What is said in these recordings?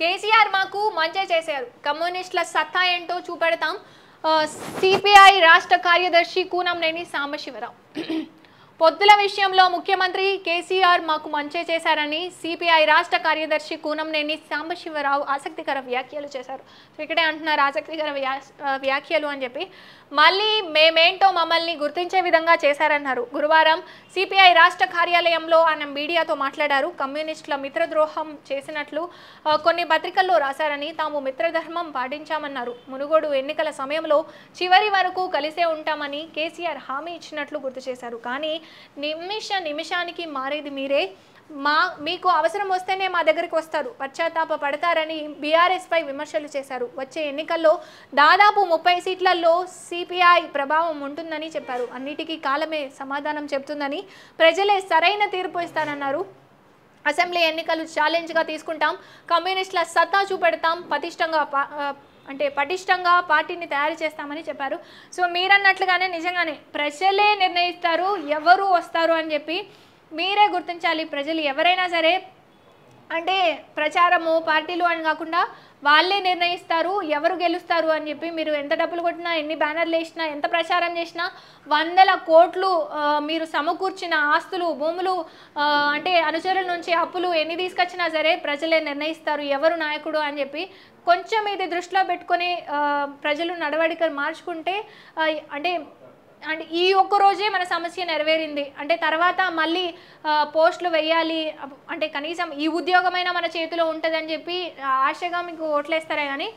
కేసీఆర్ మాకు మంచి చేశారు కమ్యూనిస్టుల సత్తా ఏంటో చూపెడతాం సిపిఐ రాష్ట్ర కార్యదర్శి కూనంనేని సాంబశివరావు పొత్తుల విషయంలో ముఖ్యమంత్రి కేసీఆర్ మాకు మంచి చేశారని సిపిఐ రాష్ట్ర కార్యదర్శి కూనంనేని సాంబశివరావు ఆసక్తికర వ్యాఖ్యలు చేశారు ఇక్కడే అంటున్నారు ఆసక్తికర వ్యాఖ్యలు అని చెప్పి మళ్ళీ మేమేంటో మమ్మల్ని గుర్తించే విధంగా చేశారన్నారు గురువారం సిపిఐ రాష్ట్ర కార్యాలయంలో ఆయన మీడియాతో మాట్లాడారు కమ్యూనిస్టుల మిత్రద్రోహం చేసినట్లు కొన్ని పత్రికల్లో రాశారని తాము మిత్రధర్మం పాటించామన్నారు మునుగోడు ఎన్నికల సమయంలో చివరి వరకు కలిసే ఉంటామని కేసీఆర్ హామీ ఇచ్చినట్లు గుర్తు చేశారు కానీ నిమిష నిమిషానికి మారేది మీరే మా మీకు అవసరం వస్తేనే మా దగ్గరికి వస్తారు పశ్చాత్తాప పడతారని బీఆర్ఎస్పై విమర్శలు చేశారు వచ్చే ఎన్నికల్లో దాదాపు ముప్పై సీట్లలో సిపిఐ ప్రభావం ఉంటుందని చెప్పారు అన్నిటికీ కాలమే సమాధానం చెబుతుందని ప్రజలే సరైన తీర్పు ఇస్తారన్నారు అసెంబ్లీ ఎన్నికలు ఛాలెంజ్గా తీసుకుంటాం కమ్యూనిస్టుల సత్తా చూపెడతాం పతిష్టంగా అంటే పటిష్టంగా పార్టీని తయారు చేస్తామని చెప్పారు సో మీరన్నట్లుగానే నిజంగానే ప్రజలే నిర్ణయిస్తారు ఎవరు వస్తారు అని చెప్పి మీరే గుర్తించాలి ప్రజలు ఎవరైనా సరే అంటే ప్రచారము పార్టీలు అని కాకుండా వాళ్ళే నిర్ణయిస్తారు ఎవరు గెలుస్తారు అని చెప్పి మీరు ఎంత డబ్బులు కొట్టినా ఎన్ని బ్యానర్లు వేసినా ఎంత ప్రచారం చేసినా వందల కోట్లు మీరు సమకూర్చిన ఆస్తులు భూములు అంటే అనుచరుల నుంచి అప్పులు ఎన్ని తీసుకొచ్చినా సరే ప్రజలే నిర్ణయిస్తారు ఎవరు నాయకుడు అని చెప్పి కొంచెం ఇది దృష్టిలో పెట్టుకొని ప్రజలు నడవడికలు మార్చుకుంటే అంటే అండ్ ఈ ఒక్క రోజే మన సమస్య నెరవేరింది అంటే తర్వాత మళ్ళీ పోస్టులు వేయాలి అంటే కనీసం ఈ ఉద్యోగమైనా మన చేతిలో ఉంటుందని చెప్పి ఆశగా మీకు ఓట్లేస్తారే కానీ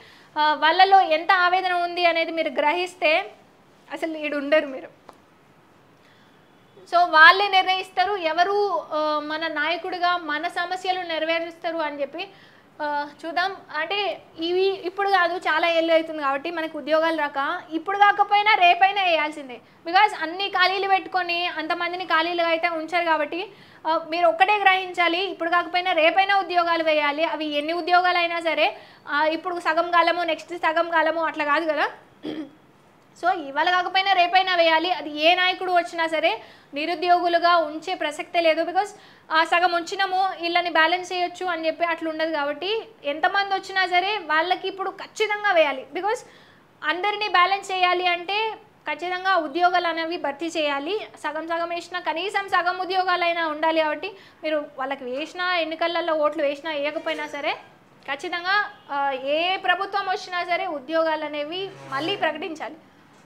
వాళ్ళలో ఎంత ఆవేదన ఉంది అనేది మీరు గ్రహిస్తే అసలు ఈడు ఉండరు మీరు సో వాళ్ళే నిర్ణయిస్తారు ఎవరు మన నాయకుడిగా మన సమస్యలు నెరవేరుస్తారు అని చెప్పి చూద్దాం అంటే ఇవి ఇప్పుడు కాదు చాలా ఏళ్ళు అవుతుంది కాబట్టి మనకు ఉద్యోగాలు రాక ఇప్పుడు కాకపోయినా రేపైనా వేయాల్సిందే బికాజ్ అన్ని ఖాళీలు పెట్టుకొని అంతమందిని ఖాళీలుగా అయితే ఉంచారు కాబట్టి మీరు ఒక్కటే గ్రహించాలి ఇప్పుడు కాకపోయినా రేపైనా ఉద్యోగాలు వేయాలి అవి ఎన్ని ఉద్యోగాలు అయినా సరే ఇప్పుడు సగం కాలము నెక్స్ట్ సగం కాలము అట్లా కాదు కదా సో ఇవాళ కాకపోయినా రేపైనా వేయాలి అది ఏ నాయకుడు వచ్చినా సరే నిరుద్యోగులుగా ఉంచే ప్రసక్తే లేదు బికాస్ ఆ సగం ఉంచినాము వీళ్ళని బ్యాలెన్స్ చేయొచ్చు అని చెప్పి అట్లా ఉండదు కాబట్టి ఎంతమంది వచ్చినా సరే వాళ్ళకి ఇప్పుడు ఖచ్చితంగా వేయాలి బికాస్ అందరినీ బ్యాలెన్స్ చేయాలి అంటే ఖచ్చితంగా ఉద్యోగాలు అనేవి భర్తీ చేయాలి సగం సగం వేసినా కనీసం సగం ఉద్యోగాలైనా ఉండాలి కాబట్టి మీరు వాళ్ళకి వేసినా ఎన్నికలలో ఓట్లు వేసినా వేయకపోయినా సరే ఖచ్చితంగా ఏ ప్రభుత్వం వచ్చినా సరే ఉద్యోగాలు అనేవి మళ్ళీ ప్రకటించాలి